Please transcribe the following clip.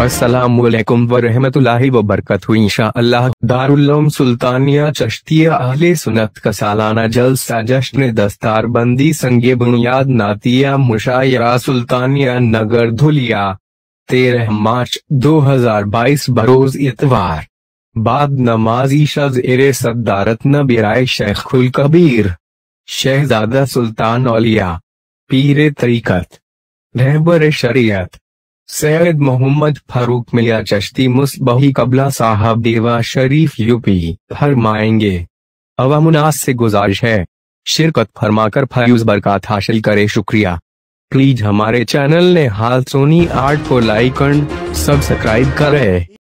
असलम वरहमतुल्लाहि व बरकत हुई शाह दारुल्लम सुल्तानिया चश्तिया अहले सुनत का सालाना जलसा जश्न दस्तार बंदी संगे बुनियाद नातिया मुशायरा सुल्तानिया नगर धुलिया तेरह मार्च 2022 बरोज इतवार बाद नमाज ईशा इरे सदारत नबीराय शेखुल कबीर शहजादा सुल्तान औलिया पीर तरीकत रहबर शरीयत सैयद मोहम्मद फारूक मिया चश्ती मुस्बही कबला साहब देवा शरीफ यूपी फरमाएंगे अवामनास से गुजारिश है शिरकत फरमाकर फयूज बरकत हासिल करे शुक्रिया प्लीज हमारे चैनल ने हाल सोनी आर्ट को लाइक एंड सब्सक्राइब करें